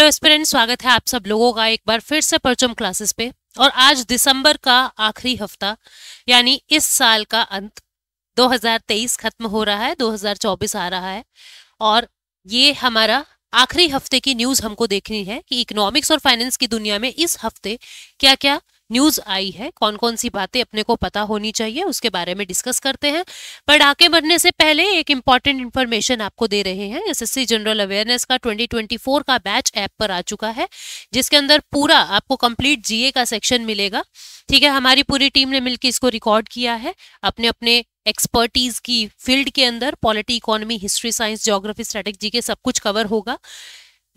hello student स्वागत है आप सब लोगों का एक बार फिर से परचम क्लासेस पे और आज दिसंबर का आखिरी हफ्ता यानी इस साल का अंत 2023 खत्म हो रहा है 2024 आ रहा है और ये हमारा आखिरी हफ्ते की न्यूज हमको देखनी है कि इकोनॉमिक्स और फाइनेंस की दुनिया में इस हफ्ते क्या क्या न्यूज़ आई है कौन कौन सी बातें अपने को पता होनी चाहिए उसके बारे में डिस्कस करते हैं पटाखे बनने से पहले एक इंपॉर्टेंट इन्फॉर्मेशन आपको दे रहे हैं एसएससी जनरल अवेयरनेस का 2024 का बैच ऐप पर आ चुका है जिसके अंदर पूरा आपको कंप्लीट जीए का सेक्शन मिलेगा ठीक है हमारी पूरी टीम ने मिलकर इसको रिकॉर्ड किया है अपने अपने एक्सपर्टीज की फील्ड के अंदर polity economy history science geography strategy के सब कुछ कवर होगा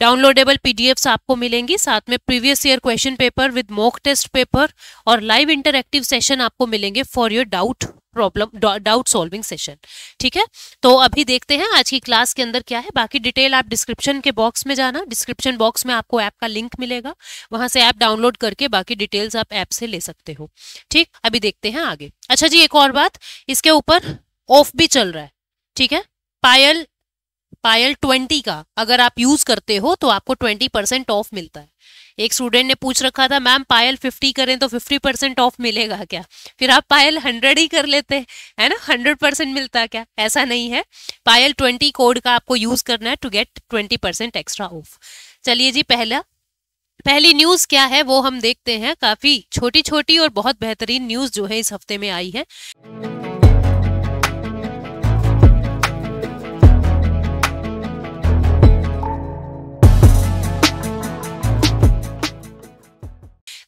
डाउनलोडेबल पीडीएफ्स आपको मिलेंगी साथ में previous year question paper with mock test paper और लाइव इंटरक्टिव सेशन आपको मिलेंगे for your doubt problem doubt solving session ठीक है तो अभी देखते हैं आज की क्लास के अंदर क्या है बाकी डिटेल आप डिस्क्रिप्शन के बॉक्स में जाना डिस्क्रिप्शन बॉक्स में आपको ऐप का लिंक मिलेगा वहां से ऐप डाउनलोड करके बाकी डिटेल्स आप ऐप से ले सकते हो ठीक अभी देखते हैं आगे अच्छा जी एक और बात इसके ऊपर ऑफ भी चल रहा है ठीक है पायल पायल ट्वेंटी का अगर आप यूज करते हो तो आपको ट्वेंटी परसेंट ऑफ मिलता है एक स्टूडेंट ने पूछ रखा था मैम पायल फिफ्टी करें तो फिफ्टी परसेंट ऑफ मिलेगा क्या फिर आप पायल हंड्रेड ही कर लेते हैं है ना हंड्रेड परसेंट मिलता क्या ऐसा नहीं है पायल ट्वेंटी कोड का आपको यूज करना है to get twenty percent extra off चलिए जी पहला पहली न्यूज़ क्या है वो हम देखते हैं काफ़ी छोटी छोटी और बहुत बेहतरीन न्यूज़ जो है इस हफ्ते में आई है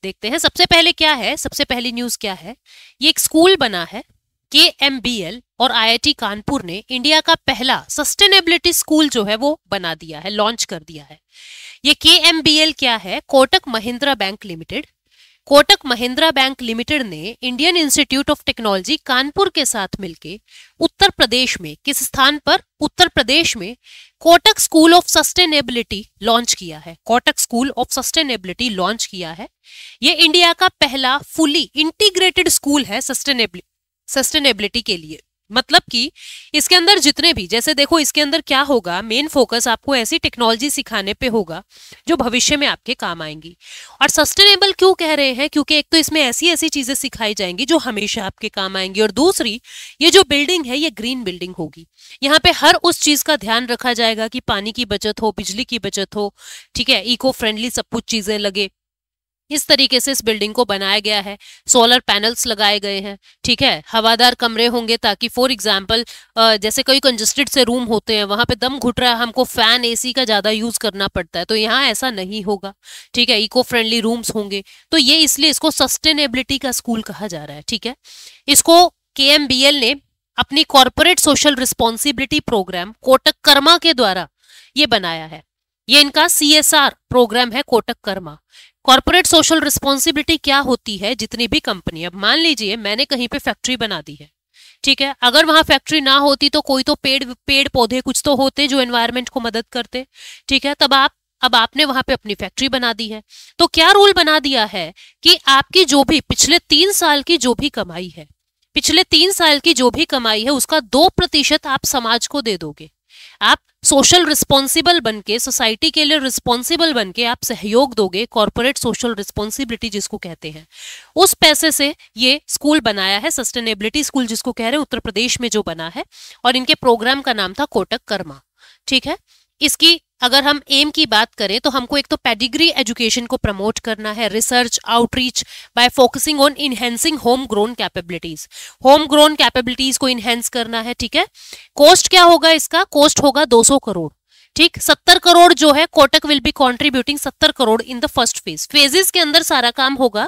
देखते हैं सबसे पहले क्या है सबसे पहली न्यूज क्या है ये एक स्कूल बना है के एम बी एल और आई आई टी कानपुर ने इंडिया का पहला सस्टेनेबिलिटी स्कूल जो है वो बना दिया है लॉन्च कर दिया है ये के एम बी एल क्या है Kotak Mahindra bank limited Kotak Mahindra bank limited ने Indian institute of technology Kanpur के साथ मिलकर उत्तर प्रदेश में किस स्थान पर उत्तर प्रदेश में Kotak school of sustainability launch किया है Kotak school of sustainability launch किया है ये इंडिया का पहला फुली इंटीग्रेटेड स्कूल है सस्टेनेबिलिटी सस्टेनेबिलिटी के लिए मतलब कि इसके अंदर जितने भी जैसे देखो इसके अंदर क्या होगा मेन फोकस आपको ऐसी टेक्नोलॉजी सिखाने पे होगा जो भविष्य में आपके काम आएंगी और सस्टेनेबल क्यों कह रहे हैं क्योंकि एक तो इसमें ऐसी ऐसी चीजें सिखाई जाएंगी जो हमेशा आपके काम आएंगी और दूसरी ये जो बिल्डिंग है ये ग्रीन बिल्डिंग होगी यहाँ पे हर उस चीज का ध्यान रखा जाएगा कि पानी की बचत हो बिजली की बचत हो ठीक है इको फ्रेंडली सब कुछ चीजें लगे इस तरीके से इस बिल्डिंग को बनाया गया है सोलर पैनल्स लगाए गए हैं ठीक है हवादार कमरे होंगे ताकि फॉर एग्जांपल जैसे कई कंजस्टेड से रूम होते हैं वहां पे दम घुट रहा है हमको फैन एसी का ज़्यादा यूज़ करना पड़ता है तो यहाँ ऐसा नहीं होगा ठीक है इको फ्रेंडली रूम्स होंगे तो ये इसलिए इसको सस्टेनेबिलिटी का स्कूल कहा जा रहा है ठीक है इसको के ने अपनी corporate social responsibility program Kotak Karma के द्वारा ये बनाया है ये इनका सी प्रोग्राम है Kotak Karma corporate social responsibility क्या होती है जितनी भी कंपनी अब मान लीजिए मैंने कहीं पे फैक्ट्री बना दी है ठीक है अगर वहां फैक्ट्री ना होती तो कोई तो पेड़ पेड़ पौधे कुछ तो होते जो एनवायरमेंट को मदद करते ठीक है तब आप अब आपने वहां पे अपनी फैक्ट्री बना दी है तो क्या रूल बना दिया है कि आपकी जो भी पिछले तीन साल की जो भी कमाई है पिछले तीन साल की जो भी कमाई है उसका दो प्रतिशत आप समाज को दे दोगे आप सोशल रिस्पॉन्सिबल बन के सोसाइटी के लिए रिस्पॉन्सिबल बनके आप सहयोग दोगे कॉरपोरेट सोशल रिस्पॉन्सिबिलिटी जिसको कहते हैं उस पैसे से ये स्कूल बनाया है सस्टेनेबिलिटी स्कूल जिसको कह रहे हैं उत्तर प्रदेश में जो बना है और इनके प्रोग्राम का नाम था कोटक कर्मा ठीक है इसकी अगर हम एम की बात करें तो हमको एक तो पेडिग्री एजुकेशन को प्रमोट करना है research outreach by focusing on enhancing home grown capabilities home grown capabilities को इनहेंस करना है ठीक है कॉस्ट क्या होगा इसका कॉस्ट होगा 200 करोड़ ठीक सत्तर करोड़ जो है कोटक विल बी कॉन्ट्रीब्यूटिंग सत्तर crore in the first phase phases के अंदर सारा काम होगा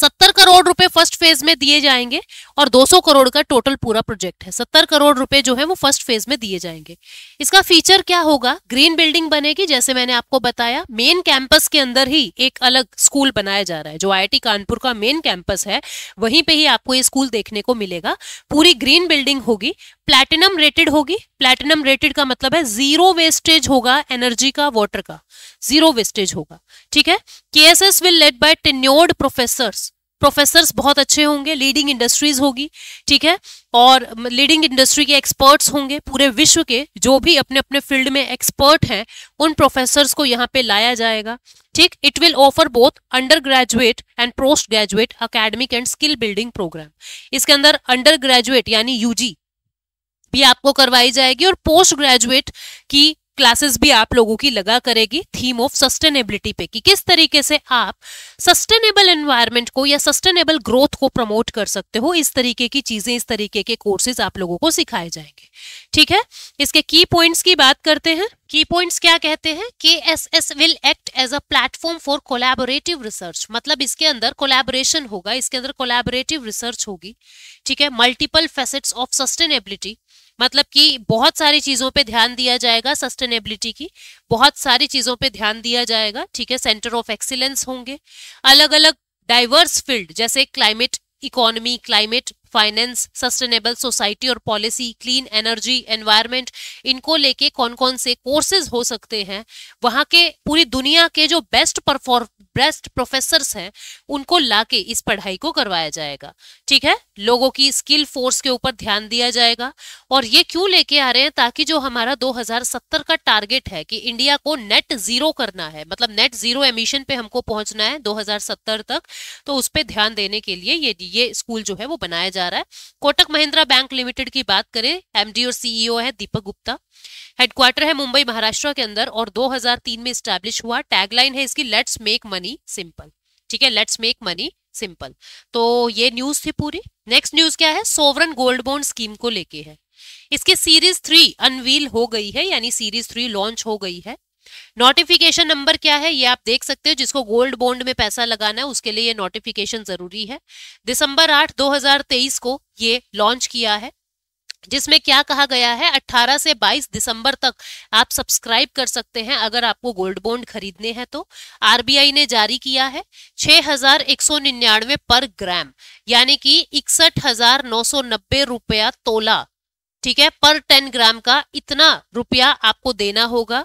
सत्तर करोड़ रुपए फर्स्ट फेज में दिए जाएंगे और 200 करोड़ का टोटल पूरा प्रोजेक्ट है सत्तर करोड़ रुपए जो है वो फर्स्ट फेज में दिए जाएंगे इसका फीचर क्या होगा ग्रीन बिल्डिंग बनेगी जैसे मैंने आपको बताया मेन कैंपस के अंदर ही एक अलग स्कूल बनाया जा रहा है जो आई कानपुर का मेन कैंपस है वहीं पे ही आपको ये स्कूल देखने को मिलेगा पूरी ग्रीन बिल्डिंग होगी प्लेटिनम रेटेड होगी प्लेटिनम रेटेड का मतलब है जीरो वेस्टेज होगा एनर्जी का वॉटर का जीरो वेस्टेज होगा ठीक है के S S will led by tenured professors professors बहुत अच्छे होंगे लीडिंग इंडस्ट्रीज होगी ठीक है और लीडिंग इंडस्ट्री के एक्सपर्ट्स होंगे पूरे विश्व के जो भी अपने अपने फील्ड में एक्सपर्ट हैं उन प्रोफेसर्स को यहाँ पे लाया जाएगा ठीक it will offer both undergraduate and postgraduate academic and skill building program इसके अंदर अंडर ग्रेजुएट यानी यूजी भी आपको करवाई जाएगी और पोस्ट ग्रेजुएट की क्लासेस भी आप लोगों की लगा करेगी थीम ऑफ सस्टेनेबिलिटी पे कि किस तरीके से आप सस्टेनेबल एनवायरनमेंट को या सस्टेनेबल ग्रोथ को प्रमोट कर सकते हो इस तरीके की चीजें इस तरीके के कोर्सेज आप लोगों को सिखाए जाएंगे ठीक है इसके की पॉइंट्स की बात करते हैं की पॉइंट्स क्या कहते हैं K S S will act as a platform for collaborative research मतलब इसके अंदर कोलैबोरेशन होगा इसके अंदर कोलैबोरेटिव रिसर्च होगी ठीक है मल्टीपल फेसेट्स ऑफ सस्टेनेबिलिटी मतलब कि बहुत सारी चीज़ों पे ध्यान दिया जाएगा सस्टेनेबिलिटी की बहुत सारी चीज़ों पे ध्यान दिया जाएगा ठीक है सेंटर ऑफ एक्सीलेंस होंगे अलग अलग डाइवर्स फील्ड जैसे climate economy climate finance sustainable society और पॉलिसी क्लीन एनर्जी एनवायरमेंट इनको लेके कौन कौन से कोर्सेज हो सकते हैं वहाँ के पूरी दुनिया के जो बेस्ट परफॉर्म बेस्ट प्रोफेसर हैं उनको लाके इस पढ़ाई को करवाया जाएगा ठीक है लोगों की स्किल फोर्स के ऊपर ध्यान दिया जाएगा और ये क्यों लेके आ रहे हैं ताकि जो हमारा 2070 का टारगेट है कि इंडिया को नेट जीरो करना है मतलब नेट जीरो एमिशन पे हमको पहुंचना है 2070 तक तो उस पर ध्यान देने के लिए ये ये स्कूल जो है वो बनाया जा रहा है कोटक महिंद्रा बैंक लिमिटेड की बात करें एमडी और सीईओ e है दीपक गुप्ता हेडक्वार्टर है मुंबई महाराष्ट्र के अंदर और 2003 में स्टैब्लिश हुआ टैगलाइन है इसकी लेट्स मेक मनी सिंपल ठीक है लेट्स मेक मनी सिंपल तो ये न्यूज थी पूरी नेक्स्ट न्यूज क्या है सोवरन गोल्ड बॉन्ड स्कीम को लेके है इसकी सीरीज थ्री अनवील हो गई है यानी सीरीज थ्री लॉन्च हो गई है नोटिफिकेशन नंबर क्या है ये आप देख सकते हो जिसको गोल्ड बॉन्ड में पैसा लगाना है उसके लिए ये नोटिफिकेशन जरूरी है दिसंबर 8 2023 को ये लॉन्च किया है जिसमें क्या कहा गया है 18 से 22 दिसंबर तक आप सब्सक्राइब कर सकते हैं अगर आपको गोल्ड बॉन्ड खरीदने हैं तो आरबीआई ने जारी किया है छह पर ग्राम यानी कि इकसठ रुपया तोला ठीक है पर 10 ग्राम का इतना रुपया आपको देना होगा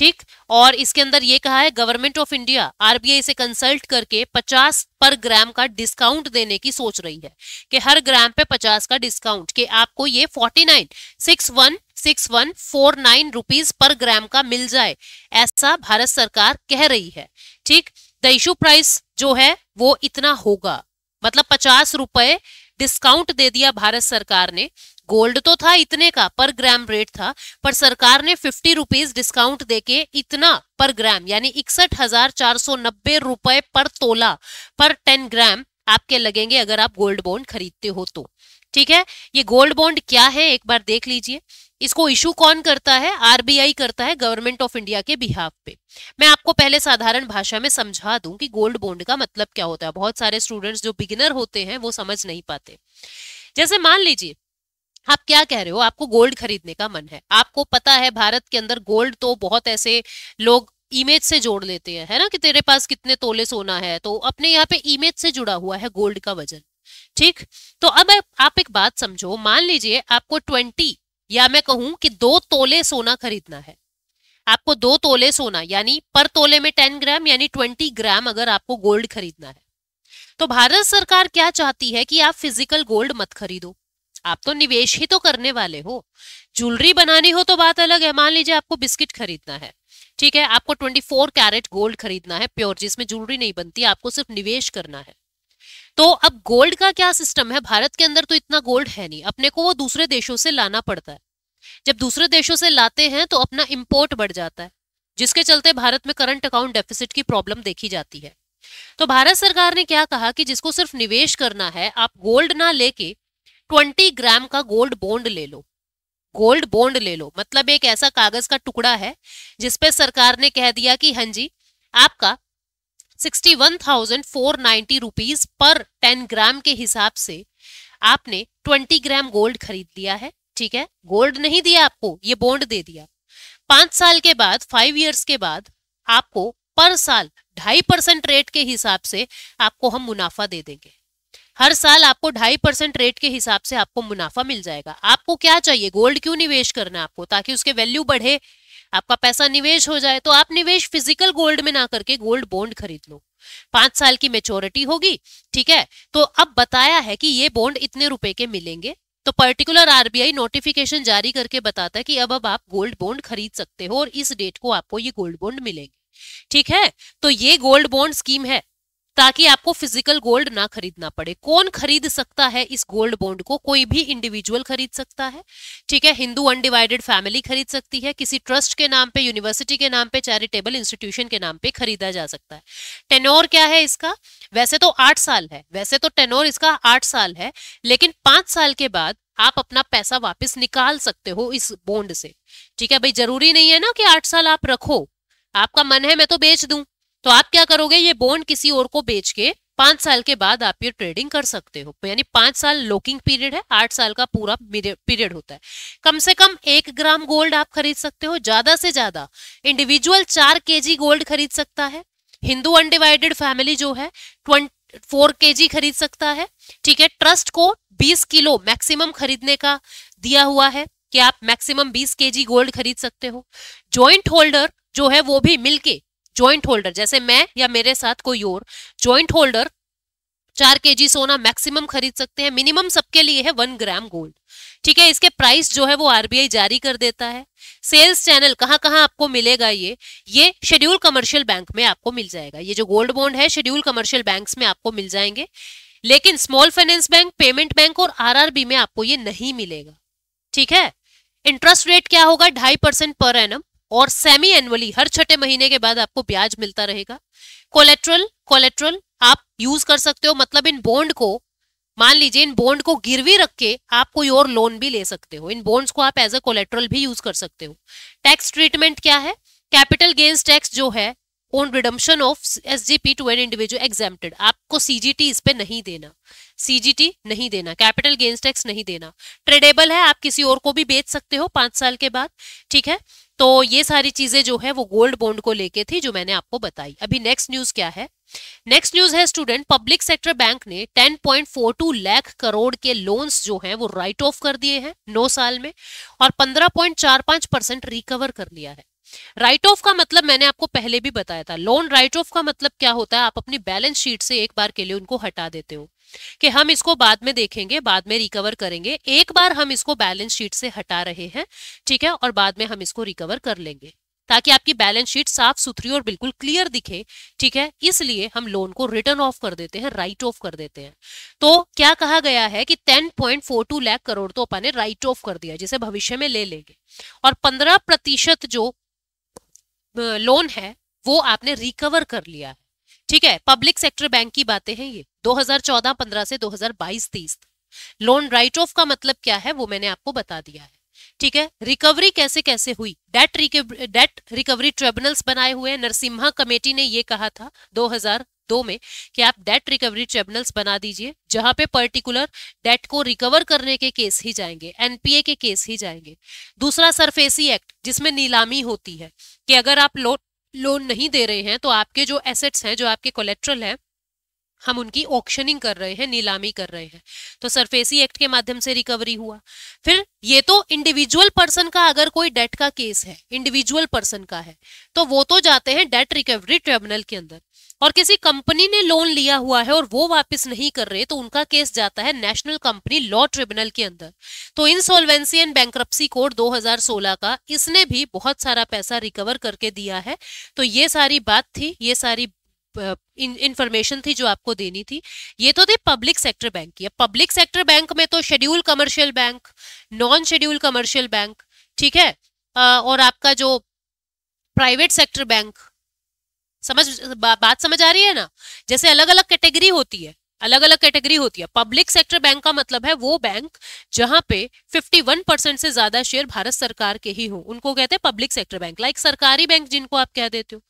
ठीक और इसके अंदर ये कहा है गवर्नमेंट ऑफ इंडिया आरबीआई से कंसल्ट करके 50 पर ग्राम का डिस्काउंट देने की सोच रही है कि हर ग्राम पे 50 का डिस्काउंट कि आपको ये 49 61 रुपीस पर ग्राम का मिल जाए ऐसा भारत सरकार कह रही है ठीक द इशू प्राइस जो है वो इतना होगा मतलब पचास रुपए डिस्काउंट दे दिया भारत सरकार ने गोल्ड तो था इतने का पर ग्राम रेट था पर सरकार ने फिफ्टी रुपीज डिस्काउंट देके इतना पर ग्राम यानी इकसठ हजार चार सौ नब्बे रुपए पर तोला पर टेन ग्राम आपके लगेंगे अगर आप गोल्ड बॉन्ड खरीदते हो तो ठीक है ये गोल्ड बॉन्ड क्या है एक बार देख लीजिए इसको इशू कौन करता है आरबीआई करता है गवर्नमेंट ऑफ इंडिया के बिहाफ पे मैं आपको पहले साधारण भाषा में समझा दूं कि गोल्ड बॉन्ड का मतलब क्या होता है बहुत सारे स्टूडेंट्स जो बिगिनर होते हैं वो समझ नहीं पाते जैसे मान लीजिए आप क्या कह रहे हो आपको गोल्ड खरीदने का मन है आपको पता है भारत के अंदर गोल्ड तो बहुत ऐसे लोग इमेज से जोड़ लेते हैं है ना कि तेरे पास कितने तोले सोना है तो अपने यहाँ पे इमेज से जुड़ा हुआ है गोल्ड का वजन ठीक तो अब आप एक बात समझो मान लीजिए आपको ट्वेंटी या मैं कहूं कि दो तोले सोना खरीदना है आपको दो तोले सोना यानी पर तोले में टेन ग्राम यानी ट्वेंटी ग्राम अगर आपको गोल्ड खरीदना है तो भारत सरकार क्या चाहती है कि आप फिजिकल गोल्ड मत खरीदो आप तो निवेश ही तो करने वाले हो ज्वेलरी बनानी हो तो बात अलग है मान लीजिए आपको बिस्किट खरीदना है ठीक है आपको 24 कैरेट गोल्ड खरीदना है प्योर जिसमें ज्वेलरी नहीं बनती आपको सिर्फ निवेश करना है तो अब गोल्ड का क्या सिस्टम है भारत के अंदर तो इतना गोल्ड है नहीं अपने को वो दूसरे देशों से लाना पड़ता है जब दूसरे देशों से लाते हैं तो अपना इम्पोर्ट बढ़ जाता है जिसके चलते भारत में करंट अकाउंट डेफिसिट की प्रॉब्लम देखी जाती है तो भारत सरकार ने क्या कहा कि जिसको सिर्फ निवेश करना है आप गोल्ड ना लेके ट्वेंटी ग्राम का गोल्ड बॉन्ड ले लो गोल्ड बॉन्ड ले लो मतलब एक ऐसा कागज का टुकड़ा है जिसपे सरकार ने कह दिया कि हां जी आपका 61,490 रुपीस पर 10 ग्राम के हिसाब से आपने 20 ग्राम गोल्ड खरीद लिया है ठीक है गोल्ड नहीं दिया आपको ये बॉन्ड दे दिया पांच साल के बाद फाइव ईयर्स के बाद आपको पर साल ढाई परसेंट रेट के हिसाब से आपको हम मुनाफा दे देंगे हर साल आपको ढाई परसेंट रेट के हिसाब से आपको मुनाफा मिल जाएगा आपको क्या चाहिए गोल्ड क्यों निवेश करना आपको ताकि उसके वैल्यू बढ़े आपका पैसा निवेश हो जाए तो आप निवेश फिजिकल गोल्ड में ना करके गोल्ड बॉन्ड खरीद लो पांच साल की मेच्योरिटी होगी ठीक है तो अब बताया है कि ये बॉन्ड इतने रुपए के मिलेंगे तो पर्टिकुलर आरबीआई नोटिफिकेशन जारी करके बताता है कि अब अब आप गोल्ड बॉन्ड खरीद सकते हो और इस डेट को आपको ये गोल्ड बॉन्ड मिलेंगे ठीक है तो ये गोल्ड बॉन्ड स्कीम है ताकि आपको फिजिकल गोल्ड ना खरीदना पड़े कौन खरीद सकता है इस गोल्ड बॉन्ड को कोई भी इंडिविजुअल खरीद सकता है ठीक है हिंदू अनडिवाइडेड फैमिली खरीद सकती है किसी ट्रस्ट के नाम पे यूनिवर्सिटी के नाम पे चैरिटेबल इंस्टीट्यूशन के नाम पे खरीदा जा सकता है टेनोर क्या है इसका वैसे तो आठ साल है वैसे तो टेनोर इसका आठ साल है लेकिन पांच साल के बाद आप अपना पैसा वापिस निकाल सकते हो इस बॉन्ड से ठीक है भाई जरूरी नहीं है ना कि आठ साल आप रखो आपका मन है मैं तो बेच दूं तो आप क्या करोगे ये बॉन्ड किसी और को बेच के पांच साल के बाद आप ये ट्रेडिंग कर सकते हो यानी पांच साल लॉकिंग पीरियड है आठ साल का पूरा पीरियड होता है कम से कम एक ग्राम गोल्ड आप खरीद सकते हो ज्यादा से ज्यादा इंडिविजुअल चार के गोल्ड खरीद सकता है हिंदू अनडिवाइडेड फैमिली जो है ट्वेंटी फोर के खरीद सकता है ठीक है ट्रस्ट को बीस किलो मैक्सिमम खरीदने का दिया हुआ है कि आप मैक्सिमम बीस के गोल्ड खरीद सकते हो ज्वाइंट होल्डर जो है वो भी मिलके ज्वाइंट होल्डर जैसे मैं या मेरे साथ कोई और ज्वाइंट होल्डर चार के जी सोना मैक्सिमम खरीद सकते हैं मिनिमम सबके लिए है वन ग्राम गोल्ड ठीक है इसके प्राइस जो है वो आरबीआई जारी कर देता है सेल्स चैनल कहाँ कहाँ आपको मिलेगा ये ये शेड्यूल कमर्शियल बैंक में आपको मिल जाएगा ये जो गोल्ड बॉन्ड है शेड्यूल कमर्शियल बैंक में आपको मिल जाएंगे लेकिन small finance bank payment bank और आर में आपको ये नहीं मिलेगा ठीक है इंटरेस्ट रेट क्या होगा ढाई परसेंट पर एनम और सेमी एनुअली हर छठे महीने के बाद आपको ब्याज मिलता रहेगा कोलेट्रल कोलेट्रल आप यूज कर सकते हो मतलब इन बॉन्ड को मान लीजिए इन बॉन्ड को गिरवी रख के आप कोई और लोन भी ले सकते हो इन बॉन्ड्स को आप एज अ कोलेट्रल भी यूज कर सकते हो टैक्स ट्रीटमेंट क्या है कैपिटल गेन्स टैक्स जो है on redemption of SGB to an individual exempted आपको सीजीटी इस पे नहीं देना सीजीटी नहीं देना कैपिटल गेन्स टैक्स नहीं देना ट्रेडेबल है आप किसी और को भी बेच सकते हो पांच साल के बाद ठीक है तो ये सारी चीजें जो है वो गोल्ड बॉन्ड को लेके थी जो मैंने आपको बताई अभी नेक्स्ट न्यूज क्या है नेक्स्ट न्यूज है स्टूडेंट पब्लिक सेक्टर बैंक ने 10.42 लाख करोड़ के लोन्स जो हैं वो राइट ऑफ कर दिए हैं नौ साल में और 15.45 परसेंट रिकवर कर लिया है राइट ऑफ का मतलब मैंने आपको पहले भी बताया था लोन राइट ऑफ का मतलब क्या होता है आप अपनी बैलेंस शीट से एक बार के लिए उनको हटा देते हो कि हम इसको बाद में देखेंगे बाद में रिकवर करेंगे एक बार हम इसको बैलेंस शीट से हटा रहे हैं ठीक है और बाद में हम इसको रिकवर कर लेंगे ताकि आपकी बैलेंस शीट साफ सुथरी और बिल्कुल क्लियर दिखे ठीक है इसलिए हम लोन को रिटर्न ऑफ कर देते हैं राइट ऑफ कर देते हैं तो क्या कहा गया है कि 10.42 लाख करोड़ तो अपने राइट ऑफ कर दिया जिसे भविष्य में ले लेंगे और 15 प्रतिशत जो लोन है वो आपने रिकवर कर लिया है ठीक है पब्लिक सेक्टर बैंक की बातें हैं ये 2014-15 से 2022-23 लोन राइट ऑफ का मतलब क्या है वो मैंने आपको बता दिया है ठीक है रिकवरी कैसे कैसे हुई डेट डेट रिकवरी ट्रिब्यूनल्स बनाए हुए नरसिम्हा कमेटी ने ये कहा था दो में कि आप डेट रिकवरी ट्रिब्यूनल्स बना दीजिए जहां पे पर्टिकुलर डेट को रिकवर करने के केस ही जाएंगे एनपीए के केस ही जाएंगे दूसरा सरफेसी एक्ट जिसमें नीलामी होती है कि अगर आप लो, लोन नहीं दे रहे हैं तो आपके जो एसेट्स हैं जो आपके कोलेट्रल हैं हम उनकी ऑक्शनिंग कर रहे हैं नीलामी कर रहे हैं तो सरफेसी एक्ट के माध्यम से रिकवरी हुआ फिर ये तो इंडिविजुअल पर्सन का अगर कोई डेट का केस है इंडिविजुअल पर्सन का है तो वो तो जाते हैं डेट रिकवरी ट्रिब्यूनल के अंदर और किसी कंपनी ने लोन लिया हुआ है और वो वापस नहीं कर रहे तो उनका केस जाता है नेशनल कंपनी लॉ ट्रिब्यूनल के अंदर तो इंसॉल्वेंसी एंड बैंक्रप्सी कोड 2016 का इसने भी बहुत सारा पैसा रिकवर करके दिया है तो ये सारी बात थी ये सारी इंफॉर्मेशन थी जो आपको देनी थी ये तो थी पब्लिक सेक्टर बैंक की पब्लिक सेक्टर बैंक में तो schedule commercial bank non schedule commercial bank ठीक है और आपका जो प्राइवेट सेक्टर बैंक समझ बा, बात समझ आ रही है ना जैसे अलग अलग कैटेगरी होती है अलग अलग कैटेगरी होती है पब्लिक सेक्टर बैंक का मतलब है वो बैंक जहां पे 51 परसेंट से ज्यादा शेयर भारत सरकार के ही हो उनको कहते हैं पब्लिक सेक्टर बैंक लाइक सरकारी बैंक जिनको आप कह देते हो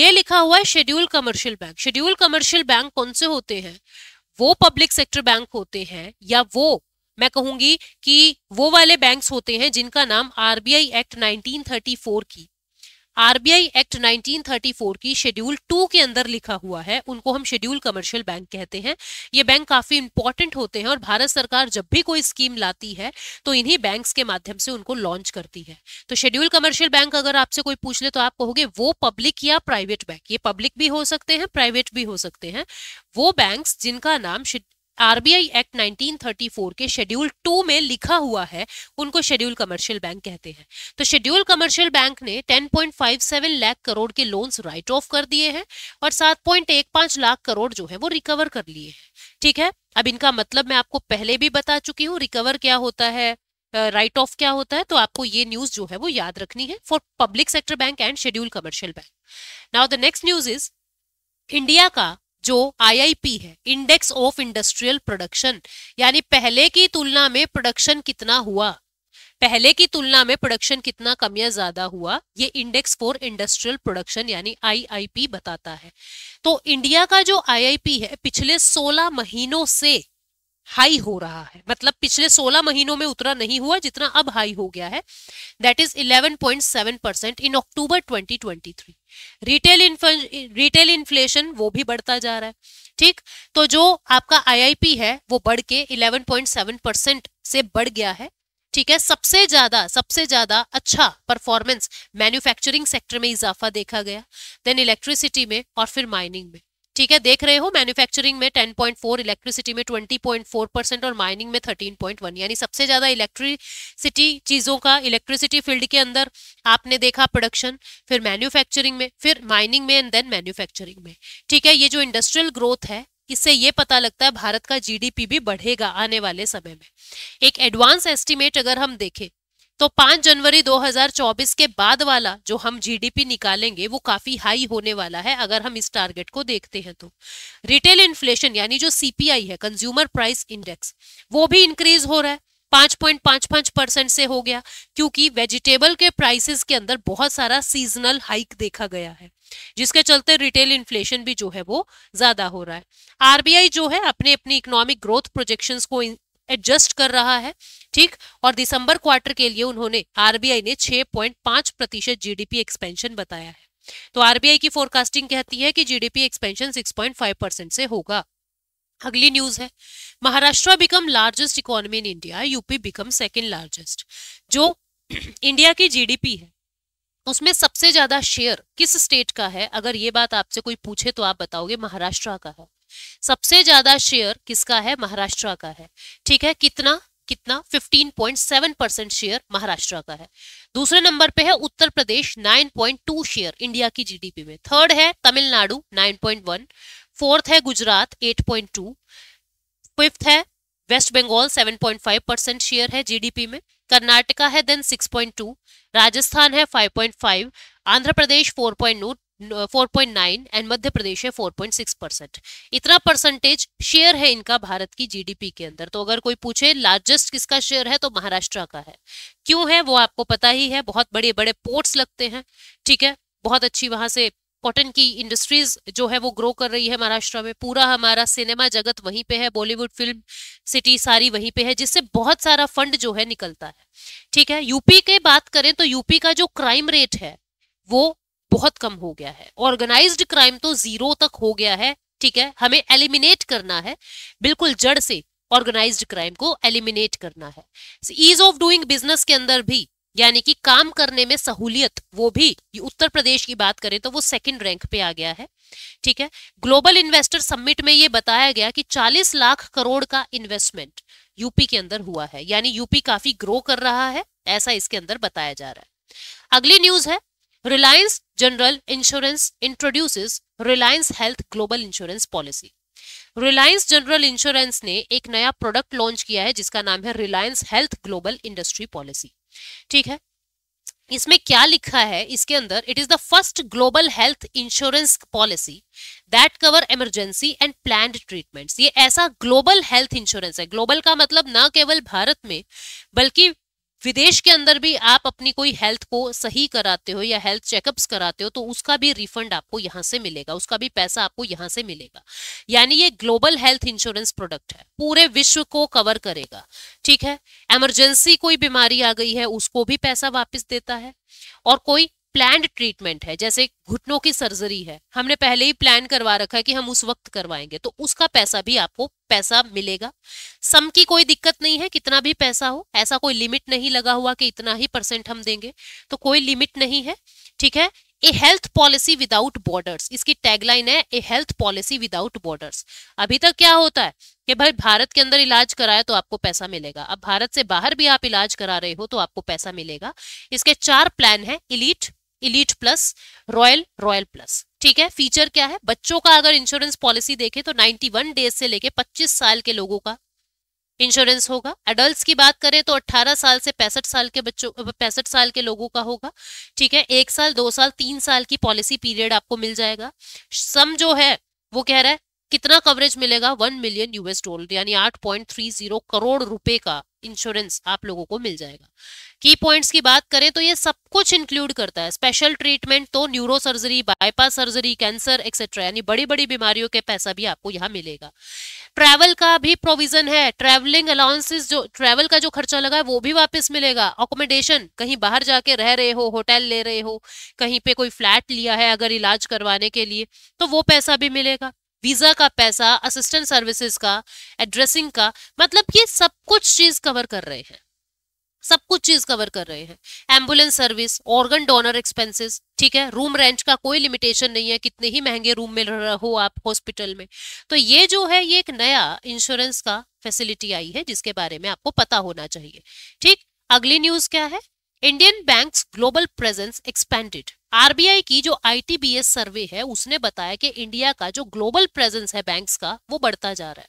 ये लिखा हुआ है schedule commercial bank schedule commercial bank कौन से होते हैं वो पब्लिक सेक्टर बैंक होते हैं या वो मैं कहूंगी कि वो वाले बैंक्स होते हैं जिनका नाम आरबीआई एक्ट 1934 की आरबीआई एक्ट 1934 की शेड्यूल टू के अंदर लिखा हुआ है उनको हम शेड्यूल कमर्शियल बैंक कहते हैं ये बैंक काफी इंपॉर्टेंट होते हैं और भारत सरकार जब भी कोई स्कीम लाती है तो इन्हीं बैंक्स के माध्यम से उनको लॉन्च करती है तो शेड्यूल कमर्शियल बैंक अगर आपसे कोई पूछ ले तो आप कहोगे वो पब्लिक या प्राइवेट बैंक ये पब्लिक भी हो सकते हैं प्राइवेट भी हो सकते हैं वो बैंक जिनका नाम आरबीआई एक्ट 1934 के शेड्यूल टू में लिखा हुआ है उनको शेड्यूल कमर्शियल बैंक कहते हैं तो शेड्यूल कमर्शियल बैंक ने 10.57 लाख करोड़ के लोन्स राइट ऑफ कर दिए हैं और 7.15 लाख करोड़ जो है वो रिकवर कर लिए हैं ठीक है अब इनका मतलब मैं आपको पहले भी बता चुकी हूँ रिकवर क्या होता है राइट uh, ऑफ क्या होता है तो आपको ये न्यूज जो है वो याद रखनी है for public sector bank and schedule commercial bank now the next news is India का जो आईआईपी है इंडेक्स ऑफ इंडस्ट्रियल प्रोडक्शन यानी पहले की तुलना में प्रोडक्शन कितना हुआ पहले की तुलना में प्रोडक्शन कितना कम या ज्यादा हुआ ये इंडेक्स फॉर इंडस्ट्रियल प्रोडक्शन यानी आईआईपी बताता है तो इंडिया का जो आईआईपी है पिछले 16 महीनों से हाई हो रहा है मतलब पिछले 16 महीनों में उतना नहीं हुआ जितना अब हाई हो गया है that is 11.7 percent in October 2023 retail retail inflation वो भी बढ़ता जा रहा है ठीक तो जो आपका आईआईपी है वो बढ़ के 11.7 परसेंट से बढ़ गया है ठीक है सबसे ज्यादा सबसे ज्यादा अच्छा परफॉर्मेंस मैन्युफैक्चरिंग सेक्टर में इजाफा देखा गया देन इलेक्ट्रिसिटी में और फिर माइनिंग में ठीक है देख रहे हो मैन्युफैक्चरिंग में 10.4 इलेक्ट्रिसिटी में 20.4 परसेंट और माइनिंग में 13.1 यानी सबसे ज्यादा इलेक्ट्रिसिटी चीजों का इलेक्ट्रिसिटी फील्ड के अंदर आपने देखा प्रोडक्शन फिर मैन्युफैक्चरिंग में फिर माइनिंग में एंड देन मैन्युफैक्चरिंग में ठीक है ये जो इंडस्ट्रियल ग्रोथ है इससे ये पता लगता है भारत का जीडीपी भी बढ़ेगा आने वाले समय में एक एडवांस एस्टिमेट अगर हम देखें तो 5 जनवरी 2024 के बाद वाला जो हम जीडीपी निकालेंगे वो काफी हाई होने वाला है अगर हम इस टारगेट को देखते हैं तो रिटेल इन्फ्लेशन यानी जो सीपीआई है कंज्यूमर प्राइस इंडेक्स वो भी इंक्रीज हो रहा है 5.55 परसेंट से हो गया क्योंकि वेजिटेबल के प्राइसेस के अंदर बहुत सारा सीजनल हाइक देखा गया है जिसके चलते रिटेल इन्फ्लेशन भी जो है वो ज्यादा हो रहा है आरबीआई जो है अपने अपनी इकोनॉमिक ग्रोथ प्रोजेक्शंस को एडजस्ट कर रहा है ठीक और दिसंबर क्वार्टर के लिए उन्होंने आरबीआई ने 6.5 प्रतिशत जीडीपी एक्सपेंशन बताया है तो आरबीआई की फोरकास्टिंग कहती है कि जीडीपी एक्सपेंशन 6.5 परसेंट से होगा अगली न्यूज है Maharashtra become largest economy in India UP become second largest जो इंडिया की जीडीपी है उसमें सबसे ज्यादा शेयर किस स्टेट का है अगर ये बात आपसे कोई पूछे तो आप बताओगे महाराष्ट्र का है सबसे ज्यादा शेयर किसका है महाराष्ट्र का है ठीक है कितना कितना 15.7 परसेंट शेयर महाराष्ट्र का है दूसरे नंबर पे है उत्तर प्रदेश 9.2 शेयर इंडिया की जीडीपी में थर्ड है तमिलनाडु 9.1 फोर्थ है गुजरात 8.2 फिफ्थ है वेस्ट बंगाल 7.5 परसेंट शेयर है जीडीपी में कर्नाटका है देन 6.2 राजस्थान है 5.5 आंध्र प्रदेश 4.0 4.9 एंड मध्य प्रदेश है 4.6 परसेंट इतना परसेंटेज शेयर है इनका भारत की जीडीपी के अंदर तो अगर कोई पूछे लार्जेस्ट किसका शेयर है तो महाराष्ट्र का है क्यों है वो आपको पता ही है बहुत बड़े बड़े पोर्ट्स लगते हैं ठीक है बहुत अच्छी वहां से कॉटन की इंडस्ट्रीज जो है वो ग्रो कर रही है महाराष्ट्र में पूरा हमारा सिनेमा जगत वहीं पे है बॉलीवुड फिल्म सिटी सारी वहीं पे है जिससे बहुत सारा फंड जो है निकलता है ठीक है यूपी के बात करें तो यूपी का जो क्राइम रेट है वो बहुत कम हो गया है ऑर्गेनाइज्ड क्राइम तो जीरो तक हो गया है ठीक है हमें एलिमिनेट करना है बिल्कुल जड़ से ऑर्गेनाइज्ड क्राइम को एलिमिनेट करना है ईज ऑफ डूइंग बिजनेस के अंदर भी यानी कि काम करने में सहूलियत वो भी उत्तर प्रदेश की बात करें तो वो सेकंड रैंक पे आ गया है ठीक है ग्लोबल इन्वेस्टर समिट में ये बताया गया कि 40 लाख करोड़ का इन्वेस्टमेंट यूपी के अंदर हुआ है यानी यूपी काफी ग्रो कर रहा है ऐसा इसके अंदर बताया जा रहा है अगली न्यूज है Reliance general insurance introduce Reliance health global insurance policy Reliance general insurance ने एक नया प्रोडक्ट लॉन्च किया है जिसका नाम है Reliance health global industry policy ठीक है इसमें क्या लिखा है इसके अंदर it is the first global health insurance policy that cover emergency and plan treatments ये ऐसा ग्लोबल हेल्थ इंश्योरेंस है ग्लोबल का मतलब ना केवल भारत में बल्कि विदेश के अंदर भी आप अपनी कोई हेल्थ को सही कराते हो या हेल्थ चेकअप्स कराते हो तो उसका भी रिफंड आपको यहां से मिलेगा उसका भी पैसा आपको यहां से मिलेगा यानी ये ग्लोबल हेल्थ इंश्योरेंस प्रोडक्ट है पूरे विश्व को कवर करेगा ठीक है एमरजेंसी कोई बीमारी आ गई है उसको भी पैसा वापस देता है और कोई प्लैंड ट्रीटमेंट है जैसे घुटनों की सर्जरी है हमने पहले ही प्लान करवा रखा है कि हम उस वक्त करवाएंगे तो उसका पैसा भी आपको पैसा मिलेगा सम की कोई दिक्कत नहीं है कितना भी पैसा हो ऐसा कोई लिमिट नहीं लगा हुआ कि इतना ही परसेंट हम देंगे तो कोई लिमिट नहीं है ठीक है a health policy without borders इसकी टैगलाइन है a health policy without borders अभी तक क्या होता है कि भाई भारत के अंदर इलाज कराया तो आपको पैसा मिलेगा अब भारत से बाहर भी आप इलाज करा रहे हो तो आपको पैसा मिलेगा इसके चार प्लान है elite elite plus royal royal plus ठीक है फीचर क्या है बच्चों का अगर इंश्योरेंस पॉलिसी देखें तो 91 डेज से लेके 25 साल के लोगों का इंश्योरेंस होगा एडल्ट की बात करें तो 18 साल से पैंसठ साल के बच्चों पैंसठ साल के लोगों का होगा ठीक है एक साल दो साल तीन साल की पॉलिसी पीरियड आपको मिल जाएगा सम जो है वो कह रहा है कितना कवरेज मिलेगा वन मिलियन यूएस डॉलर यानी आठ पॉइंट थ्री जीरो करोड़ रुपए का इंश्योरेंस आप लोगों को मिल जाएगा की पॉइंट्स की बात करें तो ये सब कुछ इंक्लूड करता है स्पेशल ट्रीटमेंट तो neuro surgery bypass surgery cancer etcetera यानी बड़ी बड़ी बीमारियों के पैसा भी आपको यहाँ मिलेगा ट्रैवल का भी प्रोविजन है ट्रैवलिंग अलाउंसेस जो ट्रैवल का जो खर्चा लगा है वो भी वापस मिलेगा अकोमोडेशन कहीं बाहर जाके रह रहे हो होटल ले रहे हो कहीं पे कोई फ्लैट लिया है अगर इलाज करवाने के लिए तो वो पैसा भी मिलेगा वीज़ा का पैसा असिस्टेंट सर्विसेज का एड्रेसिंग का मतलब ये सब कुछ चीज़ कवर कर रहे हैं सब कुछ चीज कवर कर रहे हैं ambulance service organ donor expenses ठीक है रूम रेंट का कोई लिमिटेशन नहीं है कितने ही महंगे रूम मिल रहे हो आप हॉस्पिटल में तो ये जो है ये एक नया इंश्योरेंस का फैसिलिटी आई है जिसके बारे में आपको पता होना चाहिए ठीक अगली न्यूज क्या है Indian bank global presence expanded RBI की जो आईटीबीएस सर्वे है उसने बताया कि इंडिया का जो ग्लोबल प्रेजेंस है बैंक्स का वो बढ़ता जा रहा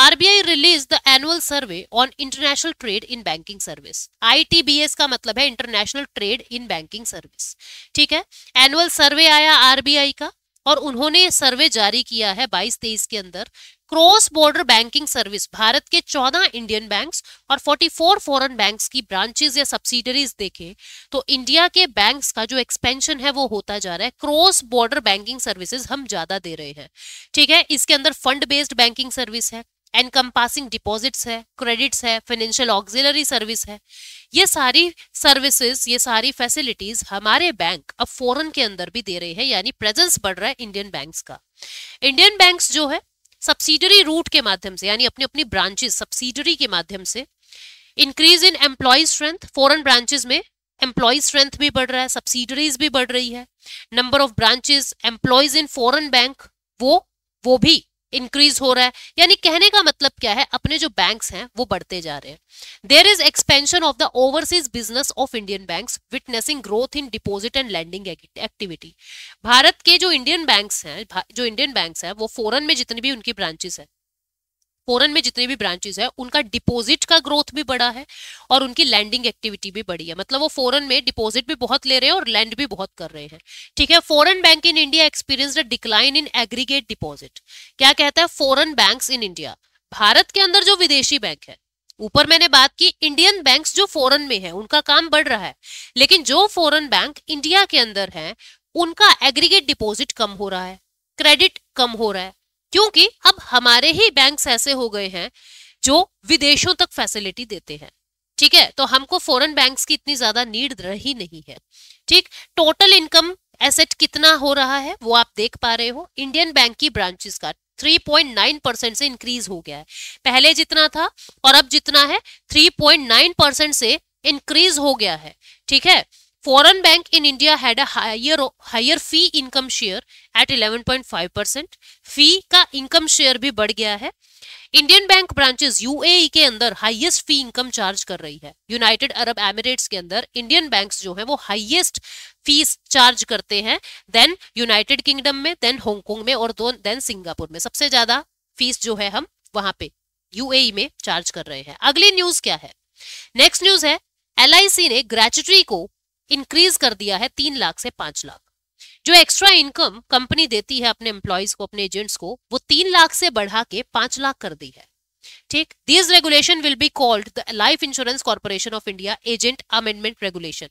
है RBI release the annual survey on international trade in banking service ITBS का मतलब है international trade in banking service ठीक है एनुअल सर्वे आया आरबीआई का और उन्होंने सर्वे जारी किया है बाईस तेईस के अंदर cross border banking service Bharat के 14 इंडियन बैंक्स और 44 फॉरेन बैंक्स की ब्रांचेस या सब्सिडरीज देखें तो इंडिया के बैंक्स का जो एक्सपेंशन है वो होता जा रहा है क्रॉस बॉर्डर बैंकिंग सर्विसेज हम ज्यादा दे रहे हैं ठीक है इसके अंदर फंड बेस्ड बैंकिंग सर्विस है एनकम्पासिंग डिपॉजिट्स है क्रेडिट्स है फाइनेंशियल ऑक्सिलरी सर्विस है ये सारी सर्विसेज ये सारी फैसिलिटीज हमारे बैंक अब फॉरन के अंदर भी दे रहे हैं यानी प्रेजेंस बढ़ रहा है इंडियन बैंक्स का इंडियन बैंक्स जो है सब्सिडरी रूट के माध्यम से यानी अपनी अपनी ब्रांचेस सब्सिडरी के माध्यम से increase in employ strength foreign branches में एम्प्लॉय स्ट्रेंथ भी बढ़ रहा है सब्सिडरीज भी बढ़ रही है number of branches employees in foreign bank वो वो भी इंक्रीज हो रहा है यानी कहने का मतलब क्या है अपने जो बैंक्स हैं वो बढ़ते जा रहे हैं there is expansion of the overseas business of Indian banks witnessing growth in deposit and lending activity Bharat के जो इंडियन बैंक्स हैं जो इंडियन बैंक्स हैं वो फोरन में जितनी भी उनकी ब्रांचेस है फॉरन में जितने भी ब्रांचेस है उनका डिपॉजिट का ग्रोथ भी बड़ा है और उनकी लैंडिंग एक्टिविटी भी बड़ी है मतलब वो फॉरन में डिपॉजिट भी बहुत ले रहे हैं और लैंड भी बहुत कर रहे हैं ठीक है foreign bank in India experience decline in aggregate deposit क्या कहता है foreign bank in India Bharat के अंदर जो विदेशी बैंक है ऊपर मैंने बात की इंडियन बैंक्स जो फॉरेन में है उनका काम बढ़ रहा है लेकिन जो फॉरेन बैंक इंडिया के अंदर है उनका एग्रीगेट डिपॉजिट कम हो रहा है क्रेडिट कम हो रहा है क्योंकि अब हमारे ही बैंक ऐसे हो गए हैं जो विदेशों तक फैसिलिटी देते हैं ठीक है तो हमको फॉरेन बैंक्स की इतनी ज्यादा नीड रही नहीं है ठीक टोटल इनकम एसेट कितना हो रहा है वो आप देख पा रहे हो इंडियन बैंक की ब्रांचेस का 3.9 परसेंट से इंक्रीज हो गया है पहले जितना था और अब जितना है 3.9 परसेंट से इंक्रीज हो गया है ठीक है फॉरन Foreign bank in India had higher fee income share at eleven point five percent फी का इनकम शेयर भी बढ़ गया है इंडियन बैंक ब्रांचेस यूएई के अंदर हाईएस्ट फी इनकम चार्ज कर रही है यूनाइटेड अरब एमिरेट्स के अंदर इंडियन बैंक्स जो है वो हाईएस्ट फीस चार्ज करते हैं देन यूनाइटेड किंगडम में देन हॉन्गकोंग में और देन सिंगापुर में सबसे ज्यादा फीस जो है हम वहां पे यूएई e में चार्ज कर रहे हैं अगली न्यूज क्या है नेक्स्ट न्यूज है एल ने ग्रेचुटी को इंक्रीज कर दिया है तीन लाख से पांच लाख जो एक्स्ट्रा इनकम कंपनी देती है अपने एम्प्लॉयज को अपने एजेंट्स को वो तीन लाख से बढ़ा के पांच लाख कर दी है ठीक this regulation will be called the life insurance corporation of India agent amendment regulation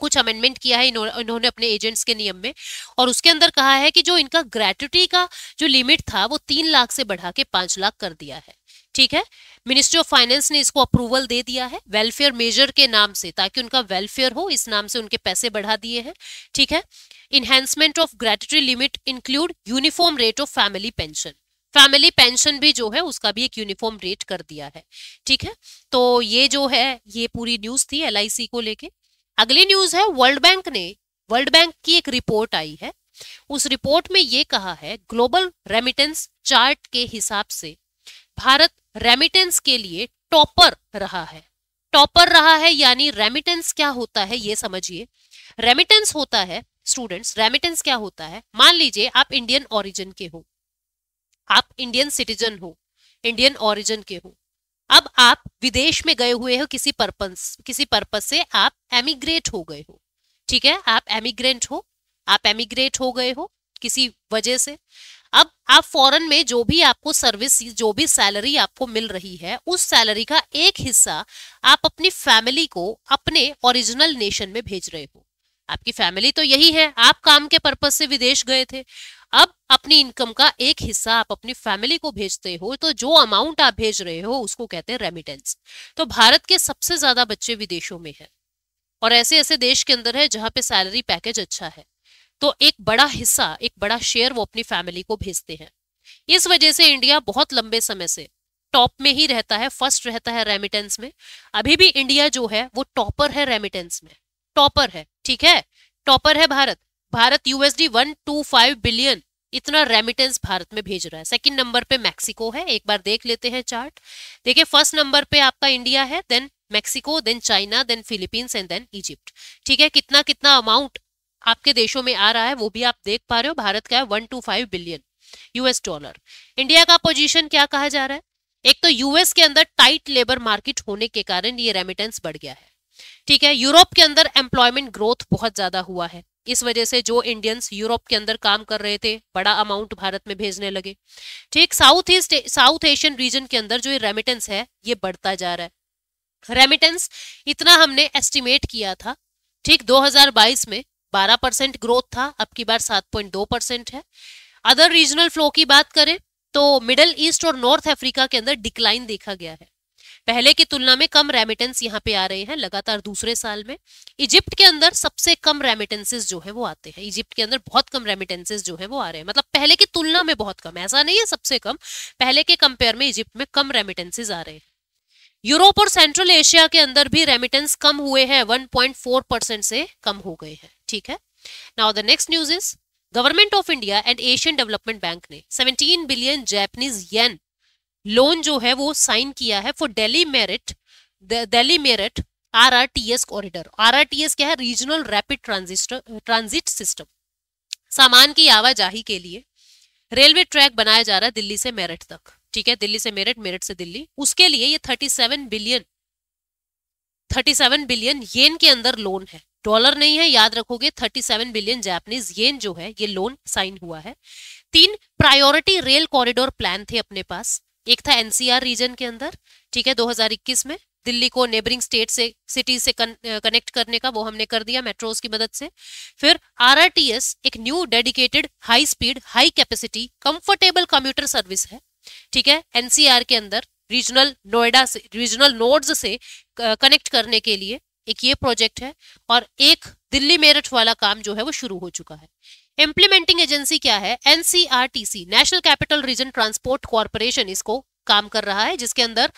कुछ अमेंडमेंट किया है इन्होंने अपने एजेंट्स के नियम में और उसके अंदर कहा है कि जो इनका ग्रेटिटी का जो लिमिट था वो तीन लाख से बढ़ा के पांच लाख कर दिया है ठीक है मिनिस्ट्री ऑफ फाइनेंस ने इसको अप्रूवल दे दिया है वेलफेयर मेजर के नाम से ताकि उनका वेलफेयर हो इस नाम से उनके पैसे बढ़ा दिए हैं ठीक है enhancement of gratuity limit include uniform rate of family pension family pension भी जो है उसका भी एक यूनिफॉर्म रेट कर दिया है ठीक है तो ये जो है ये पूरी न्यूज थी एल को लेके अगली न्यूज है वर्ल्ड बैंक ने वर्ल्ड बैंक की एक रिपोर्ट आई है उस रिपोर्ट में ये कहा है ग्लोबल रेमिटेंस चार्ट के हिसाब से भारत रेमिटेंस के लिए टॉपर रहा है टॉपर रहा है यानी रेमिटेंस क्या होता है ये समझिए रेमिटेंस होता है स्टूडेंट्स रेमिटेंस क्या होता है मान लीजिए आप इंडियन ओरिजिन के हो आप इंडियन सिटीजन हो इंडियन ओरिजिन के हो अब आप विदेश में गए हुए हो किसी पर्पस किसी पर्पस से आप एमिग्रेट हो गए हो ठीक है आप एमिग्रेंट हो आप एमिग्रेट हो गए हो किसी वजह से अब आप फॉरन में जो भी आपको सर्विस जो भी सैलरी आपको मिल रही है उस सैलरी का एक हिस्सा आप अपनी फैमिली को अपने ओरिजिनल नेशन में भेज रहे हो आपकी फैमिली तो यही है आप काम के पर्पज से विदेश गए थे अब अपनी इनकम का एक हिस्सा आप अपनी फैमिली को भेजते हो तो जो अमाउंट आप भेज रहे हो उसको कहते हैं रेमिटेंस तो भारत के सबसे ज्यादा बच्चे विदेशों में है और ऐसे ऐसे देश के अंदर है जहां पे सैलरी पैकेज अच्छा है तो एक बड़ा हिस्सा एक बड़ा शेयर वो अपनी फैमिली को भेजते हैं इस वजह से इंडिया बहुत लंबे समय से टॉप में ही रहता है फर्स्ट रहता है रेमिटेंस में अभी भी इंडिया जो है वो टॉपर है रेमिटेंस में टॉपर है ठीक है टॉपर है Bharat Bharat USD one two five billion इतना रेमिटेंस भारत में भेज रहा है सेकंड नंबर पे मैक्सिको है एक बार देख लेते हैं चार्ट देखिए फर्स्ट नंबर पे आपका इंडिया है then Mexico then China then Philippines and then Egypt ठीक है कितना कितना अमाउंट आपके देशों में आ रहा है वो भी आप देख पा रहे हो भारत का है one two five billion US dollar India का पोजीशन क्या कहा जा रहा है एक तो यूएस के अंदर टाइट लेबर मार्केट होने के कारण ये रेमिटेंस बढ़ गया है ठीक है यूरोप के अंदर एम्प्लॉयमेंट ग्रोथ बहुत ज्यादा हुआ है इस वजह से जो इंडियंस यूरोप के अंदर काम कर रहे थे बड़ा अमाउंट भारत में भेजने लगे ठीक south east south Asian region के अंदर जो ये रेमिटेंस है ये बढ़ता जा रहा है रेमिटेंस इतना हमने एस्टिमेट किया था ठीक 2022 में 12 परसेंट ग्रोथ था अब की बार 7.2 परसेंट है अदर रीजनल फ्लो की बात करें तो मिडल ईस्ट और नॉर्थ अफ्रीका के अंदर डिक्लाइन देखा गया है पहले की तुलना में कम रेमिटेंस यहाँ पे आ रहे हैं लगातार दूसरे साल में इजिप्ट के अंदर सबसे कम रेमिटेंसेज जो है वो आते हैं इजिप्ट के अंदर बहुत कम रेमिटेंसेज जो है वो आ रहे हैं मतलब पहले की तुलना में बहुत कम ऐसा नहीं है सबसे कम पहले के कंपेयर में इजिप्ट में कम रेमिटेंसेज आ रहे हैं यूरोप और सेंट्रल एशिया के अंदर भी रेमिटेंस कम हुए हैं 1.4 परसेंट से कम हो गए हैं ठीक है now the next news is government of India and Asian Development Bank ने 17 बिलियन जैपनीज येन लोन जो है वो साइन किया है for Delhi Meerut Delhi Meerut R R T S corridor R R T S क्या है regional rapid transistor transit system सामान की आवाजाही के लिए रेलवे ट्रैक बनाया जा रहा है दिल्ली से मेरठ तक ठीक है दिल्ली से मेरठ मेरठ से दिल्ली उसके लिए ये 37 बिलियन 37 बिलियन येन के अंदर लोन है डॉलर नहीं है याद रखोगे 37 बिलियन जापानीज येन जो है ये लोन साइन हुआ है तीन प्रायोरिटी रेल कॉरिडोर प्लान थे अपने पास एक था एनसीआर रीजन के अंदर ठीक है 2021 में दिल्ली को नेबरिंग स्टेट से सिटी से कन, कनेक्ट करने का वो हमने कर दिया मेट्रोज की मदद से फिर आरआरटीएस एक new dedicated high speed high capacity comfortable computer service है ठीक है एनसीआर के अंदर रीजनल नोएडा से रीजनल नोड्स से कनेक्ट करने के लिए एक ये प्रोजेक्ट है और एक दिल्ली मेरठ वाला काम जो है वो शुरू हो चुका है इम्प्लीमेंटिंग एजेंसी क्या है NCRTC national capital region transport corporation इसको काम कर रहा है जिसके अंदर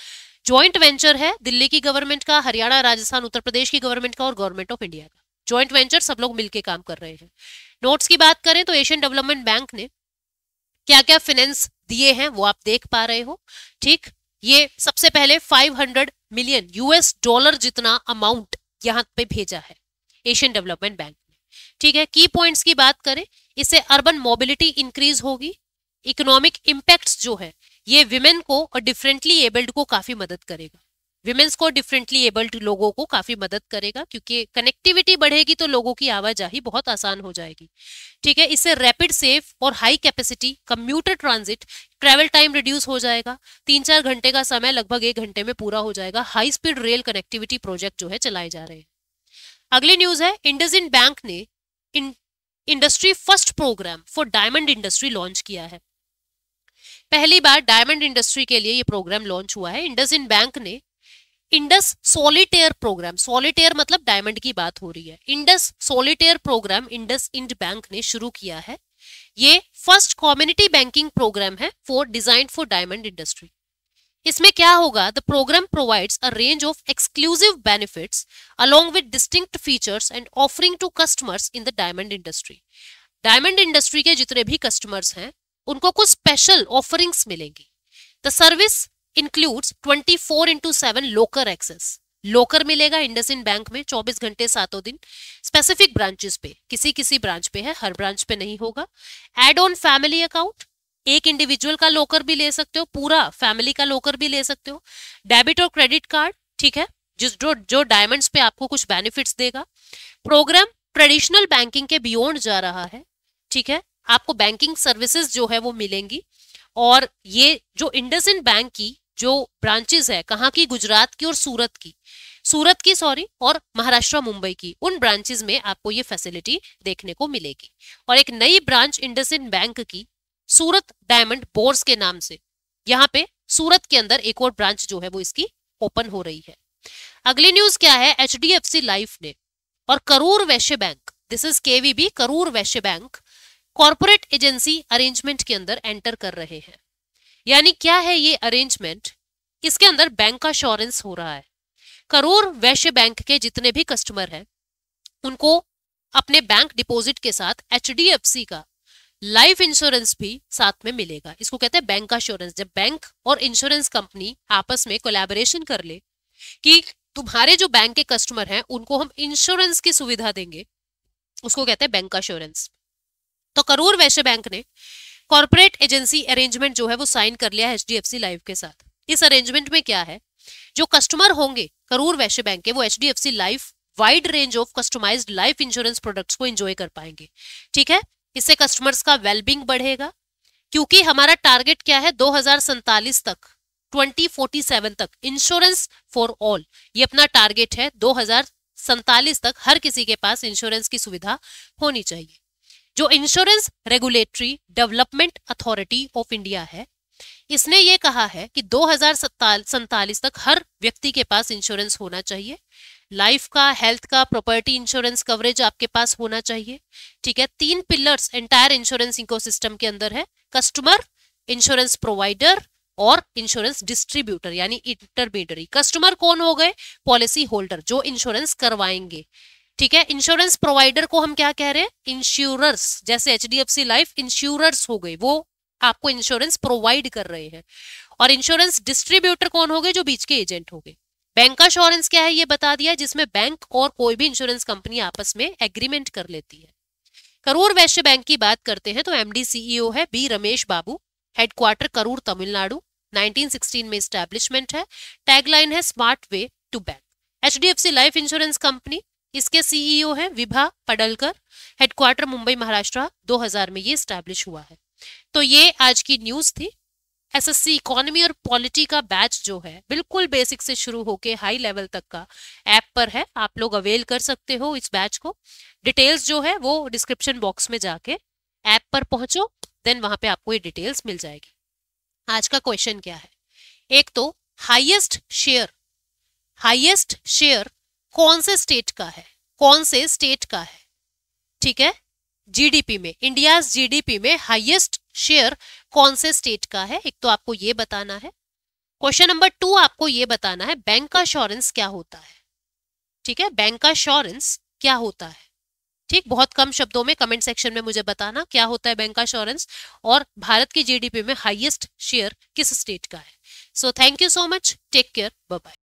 ज्वाइंट वेंचर है दिल्ली की गवर्नमेंट का हरियाणा राजस्थान उत्तर प्रदेश की गवर्नमेंट का और गवर्नमेंट ऑफ इंडिया का ज्वाइंट वेंचर सब लोग मिलकर काम कर रहे हैं नोट्स की बात करें तो एशियन डेवलपमेंट बैंक ने क्या क्या फाइनेंस दिए हैं वो आप देख पा रहे हो ठीक ये सबसे पहले 500 मिलियन यूएस डॉलर जितना अमाउंट यहाँ पे भेजा है एशियन डेवलपमेंट बैंक ने ठीक है की पॉइंट्स की बात करें इससे अर्बन मोबिलिटी इंक्रीज होगी इकोनॉमिक इम्पैक्ट्स जो है ये विमेन को और डिफरेंटली एबल्ड को काफी मदद करेगा विमेन्स को डिफरेंटली एबल्ड लोगों को काफी मदद करेगा क्योंकि कनेक्टिविटी बढ़ेगी तो लोगों की आवाजाही बहुत आसान हो जाएगी ठीक है इससे रैपिड सेफ और high capacity commuter transit travel time reduce हो जाएगा तीन चार घंटे का समय लगभग एक घंटे में पूरा हो जाएगा high speed rail connectivity project जो है चलाए जा रहे हैं अगली न्यूज है इंडस बैंक ने industry first program for diamond industry launch किया है पहली बार डायमंड इंडस्ट्री के लिए ये प्रोग्राम लॉन्च हुआ है इंडस बैंक ने इंडस सोलिटेयर प्रोग्राम सोलिटेयर मतलब डायमंड की बात हो रही है Indus solitaire program Indus Ind bank ने शुरू किया है ये फर्स्ट कम्युनिटी बैंकिंग प्रोग्राम है for design for diamond industry इसमें क्या होगा the program provides a range of exclusive benefits along with distinct features and offering to customers in the diamond industry diamond industry के जितने भी customers हैं उनको कुछ स्पेशल ऑफरिंग्स मिलेंगी the service includes 24 four into seven locker access locker मिलेगा Ind bank में 24 घंटे सातों दिन स्पेसिफिक ब्रांचेस पे किसी किसी ब्रांच पे है हर ब्रांच पे नहीं होगा एड ऑन फैमिली अकाउंट एक इंडिविजुअल का लोकर भी ले सकते हो पूरा फैमिली का लोकर भी ले सकते हो डेबिट और क्रेडिट कार्ड ठीक है जिस जो जो डायमंड्स पे आपको कुछ बेनिफिट्स देगा प्रोग्राम ट्रेडिशनल बैंकिंग के बियॉन्ड जा रहा है ठीक है आपको बैंकिंग सर्विसेज जो है वो मिलेंगी और ये जो इंडस बैंक की जो ब्रांचेस है कहाँ की गुजरात की और सूरत की सूरत की सॉरी और महाराष्ट्र मुंबई की उन ब्रांचेस में आपको ये फैसिलिटी देखने को मिलेगी और एक नई ब्रांच इंडस बैंक की सूरत डायमंड बोर्स के नाम से यहाँ पे सूरत के अंदर एक और ब्रांच जो है वो इसकी ओपन हो रही है अगली न्यूज क्या है H D F C life ने और Karur Vysya bank this is KVB Karur Vysya bank corporate agency arrangement के अंदर एंटर कर रहे हैं यानी क्या है ये अरेंजमेंट इसके अंदर बैंक का अश्योरेंस हो रहा है करोर वैश्य बैंक के जितने भी कस्टमर हैं उनको अपने बैंक डिपॉजिट के साथ एच का लाइफ इंश्योरेंस भी साथ में मिलेगा इसको कहते हैं बैंक का अश्योरेंस जब बैंक और इंश्योरेंस कंपनी आपस में कोलेबोरेशन कर ले कि तुम्हारे जो बैंक के कस्टमर हैं उनको हम इंश्योरेंस की सुविधा देंगे उसको कहते हैं बैंक का अश्योरेंस तो करूर वैश्य बैंक ने कॉर्पोरेट एजेंसी अरेंजमेंट जो है वो साइन कर लिया है एच लाइफ के साथ इस अरेंजमेंट में क्या है जो कस्टमर होंगे करूर वैश्य बैंक के वो H life wide range of customized life insurance products को एंजॉय कर पाएंगे ठीक है इससे कस्टमर्स का वेलबिंग बढ़ेगा क्योंकि हमारा टारगेट क्या है दो तक 2047 तक इंश्योरेंस फॉर ऑल ये अपना टारगेट है दो तक हर किसी के पास इंश्योरेंस की सुविधा होनी चाहिए जो insurance regulatory development authority of India है इसने ये कहा है कि दो तक हर व्यक्ति के पास इंश्योरेंस होना चाहिए लाइफ का हेल्थ का प्रॉपर्टी इंश्योरेंस कवरेज आपके पास होना चाहिए ठीक है तीन पिलर्स एंटायर इंश्योरेंस इकोसिस्टम के अंदर है कस्टमर इंश्योरेंस प्रोवाइडर और इंश्योरेंस डिस्ट्रीब्यूटर यानी इंटरमीडियरी कस्टमर कौन हो गए पॉलिसी होल्डर जो इंश्योरेंस करवाएंगे ठीक है इंश्योरेंस प्रोवाइडर को हम क्या कह रहे हैं इंश्योरर्स जैसे H D F C life insurers हो गए वो आपको इंश्योरेंस प्रोवाइड कर रहे हैं और इंश्योरेंस डिस्ट्रीब्यूटर कौन हो गए जो बीच के एजेंट हो गए बैंक का इंश्योरेंस क्या है ये बता दिया जिसमें बैंक और कोई भी इंश्योरेंस कंपनी आपस में एग्रीमेंट कर लेती है करूर वैश्य बैंक की बात करते हैं तो एमडी सीईओ e है बी रमेश बाबू हेडक्वार्टर करूर तमिलनाडु 1916 में स्टैब्लिशमेंट है टैगलाइन है smart way to bank H life insurance company इसके सीईओ e हैं विभा पडलकर हेडक्वार्टर मुंबई महाराष्ट्र 2000 में ये स्टैब्लिश हुआ है तो ये आज की न्यूज थी एसएससी इकोनॉमी और पॉलिटी का बैच जो है बिल्कुल बेसिक से शुरू होके हाई लेवल तक का ऐप पर है आप लोग अवेल कर सकते हो इस बैच को डिटेल्स जो है वो डिस्क्रिप्शन बॉक्स में जाके ऐप पर पहुंचो देन वहां पे आपको ये डिटेल्स मिल जाएगी आज का क्वेश्चन क्या है एक तो हाइएस्ट शेयर हाइएस्ट शेयर कौन से स्टेट का है कौन से स्टेट का है ठीक है जीडीपी में इंडिया जीडीपी में हाईएस्ट शेयर कौन से स्टेट का है एक तो आपको ये बताना है क्वेश्चन नंबर टू आपको ये बताना है बैंक का अश्योरेंस क्या होता है ठीक है बैंक का अश्योरेंस क्या होता है ठीक बहुत कम शब्दों में कमेंट सेक्शन में मुझे बताना क्या होता है बैंक का अश्योरेंस और भारत की जीडीपी में हाइएस्ट शेयर किस स्टेट का है so thank you so much take care bye